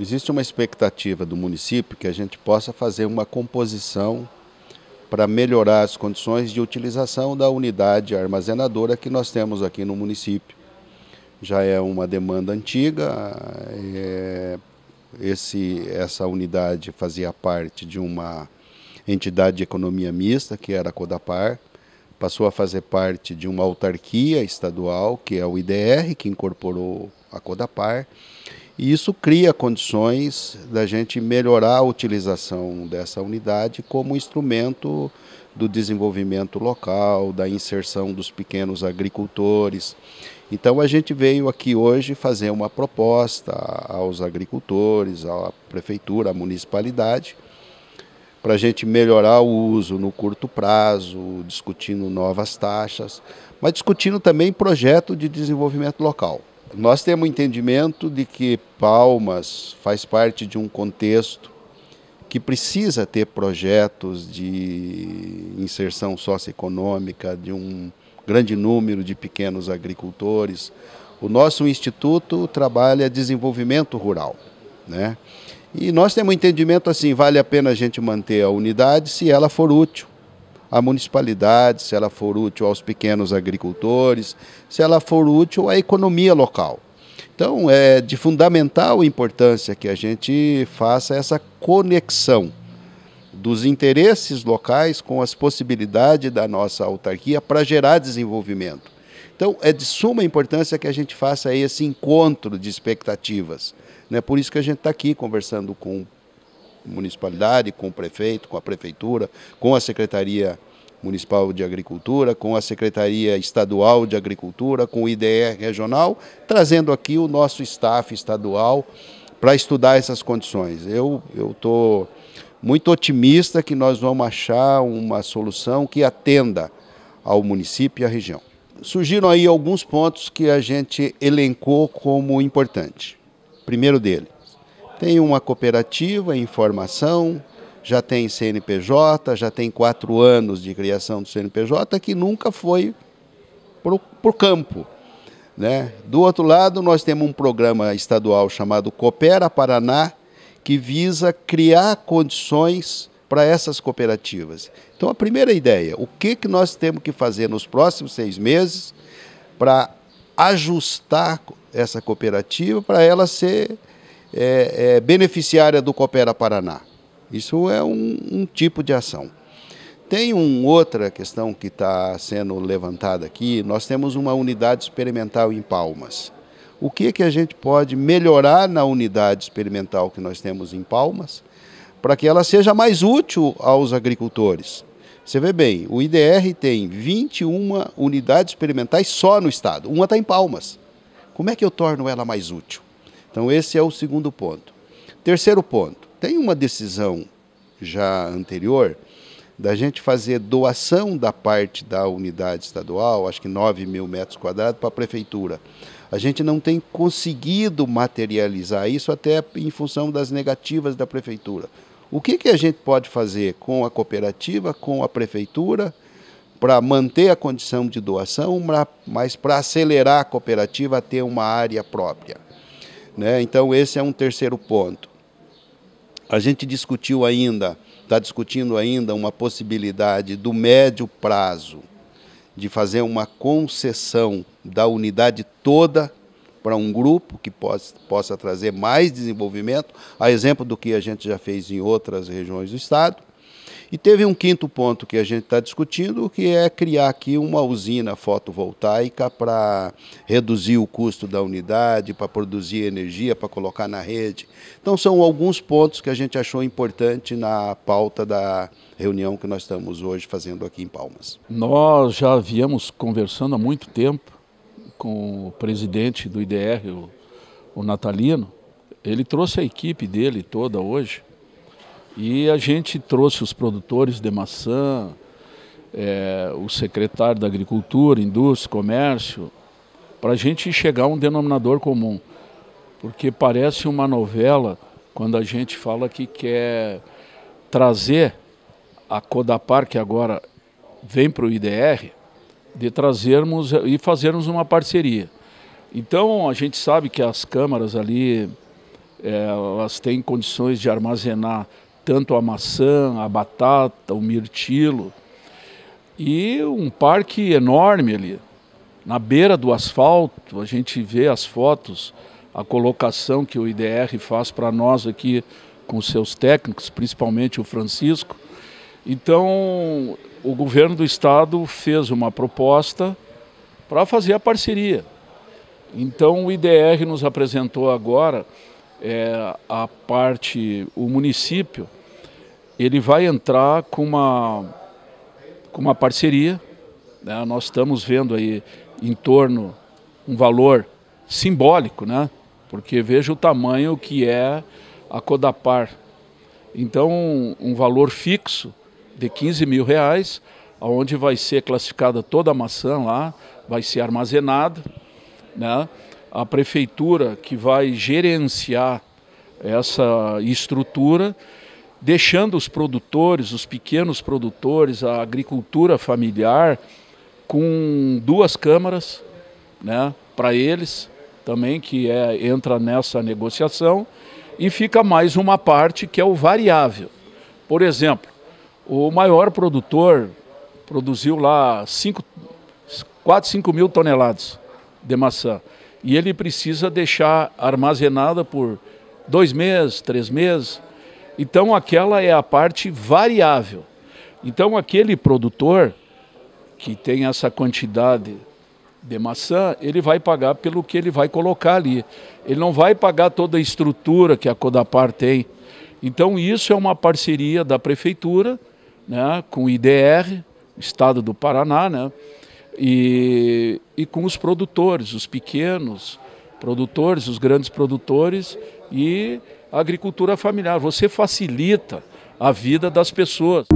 Existe uma expectativa do município que a gente possa fazer uma composição para melhorar as condições de utilização da unidade armazenadora que nós temos aqui no município. Já é uma demanda antiga, é, esse, essa unidade fazia parte de uma entidade de economia mista, que era a Codapar, passou a fazer parte de uma autarquia estadual, que é o IDR, que incorporou a Codapar, e isso cria condições da gente melhorar a utilização dessa unidade como instrumento do desenvolvimento local, da inserção dos pequenos agricultores. Então a gente veio aqui hoje fazer uma proposta aos agricultores, à prefeitura, à municipalidade, para a gente melhorar o uso no curto prazo, discutindo novas taxas, mas discutindo também projeto de desenvolvimento local. Nós temos entendimento de que Palmas faz parte de um contexto que precisa ter projetos de inserção socioeconômica de um grande número de pequenos agricultores. O nosso instituto trabalha desenvolvimento rural, né? E nós temos um entendimento assim, vale a pena a gente manter a unidade se ela for útil à municipalidade, se ela for útil aos pequenos agricultores, se ela for útil à economia local. Então, é de fundamental importância que a gente faça essa conexão dos interesses locais com as possibilidades da nossa autarquia para gerar desenvolvimento. Então, é de suma importância que a gente faça esse encontro de expectativas. Né? Por isso que a gente está aqui conversando com municipalidade, com o prefeito, com a prefeitura, com a Secretaria Municipal de Agricultura, com a Secretaria Estadual de Agricultura, com o IDE Regional, trazendo aqui o nosso staff estadual para estudar essas condições. Eu estou muito otimista que nós vamos achar uma solução que atenda ao município e à região. Surgiram aí alguns pontos que a gente elencou como importante. Primeiro dele, tem uma cooperativa em formação, já tem CNPJ, já tem quatro anos de criação do CNPJ, que nunca foi para o campo. Né? Do outro lado, nós temos um programa estadual chamado Coopera Paraná, que visa criar condições para essas cooperativas. Então, a primeira ideia, o que, que nós temos que fazer nos próximos seis meses para ajustar essa cooperativa para ela ser é, é, beneficiária do Coopera Paraná. Isso é um, um tipo de ação. Tem uma outra questão que está sendo levantada aqui. Nós temos uma unidade experimental em Palmas. O que, que a gente pode melhorar na unidade experimental que nós temos em Palmas para que ela seja mais útil aos agricultores? Você vê bem, o IDR tem 21 unidades experimentais só no estado, uma está em Palmas. Como é que eu torno ela mais útil? Então, esse é o segundo ponto. Terceiro ponto: tem uma decisão já anterior da gente fazer doação da parte da unidade estadual, acho que 9 mil metros quadrados, para a prefeitura. A gente não tem conseguido materializar isso até em função das negativas da prefeitura. O que, que a gente pode fazer com a cooperativa, com a prefeitura, para manter a condição de doação, mas para acelerar a cooperativa a ter uma área própria? Né? Então, esse é um terceiro ponto. A gente discutiu ainda, está discutindo ainda uma possibilidade do médio prazo de fazer uma concessão da unidade toda para um grupo que possa, possa trazer mais desenvolvimento, a exemplo do que a gente já fez em outras regiões do Estado. E teve um quinto ponto que a gente está discutindo, que é criar aqui uma usina fotovoltaica para reduzir o custo da unidade, para produzir energia, para colocar na rede. Então, são alguns pontos que a gente achou importante na pauta da reunião que nós estamos hoje fazendo aqui em Palmas. Nós já viemos conversando há muito tempo com o presidente do IDR, o, o Natalino. Ele trouxe a equipe dele toda hoje e a gente trouxe os produtores de maçã, é, o secretário da Agricultura, Indústria, Comércio, para a gente chegar a um denominador comum. Porque parece uma novela quando a gente fala que quer trazer a Codapar, que agora vem para o IDR, de trazermos e fazermos uma parceria. Então, a gente sabe que as câmaras ali, é, elas têm condições de armazenar tanto a maçã, a batata, o mirtilo, e um parque enorme ali. Na beira do asfalto, a gente vê as fotos, a colocação que o IDR faz para nós aqui com seus técnicos, principalmente o Francisco. Então, o governo do estado fez uma proposta para fazer a parceria. Então, o IDR nos apresentou agora é, a parte, o município, ele vai entrar com uma, com uma parceria. Né? Nós estamos vendo aí em torno um valor simbólico, né? porque veja o tamanho que é a Codapar. Então, um valor fixo de 15 mil reais, onde vai ser classificada toda a maçã lá, vai ser armazenada. Né? A prefeitura que vai gerenciar essa estrutura deixando os produtores, os pequenos produtores, a agricultura familiar, com duas câmaras né, para eles também, que é, entra nessa negociação, e fica mais uma parte que é o variável. Por exemplo, o maior produtor produziu lá 5, 4, 5 mil toneladas de maçã. E ele precisa deixar armazenada por dois meses, três meses, então aquela é a parte variável. Então aquele produtor que tem essa quantidade de maçã, ele vai pagar pelo que ele vai colocar ali. Ele não vai pagar toda a estrutura que a Codapar tem. Então isso é uma parceria da prefeitura, né, com o IDR, Estado do Paraná, né, e, e com os produtores, os pequenos produtores, os grandes produtores e a agricultura familiar. Você facilita a vida das pessoas.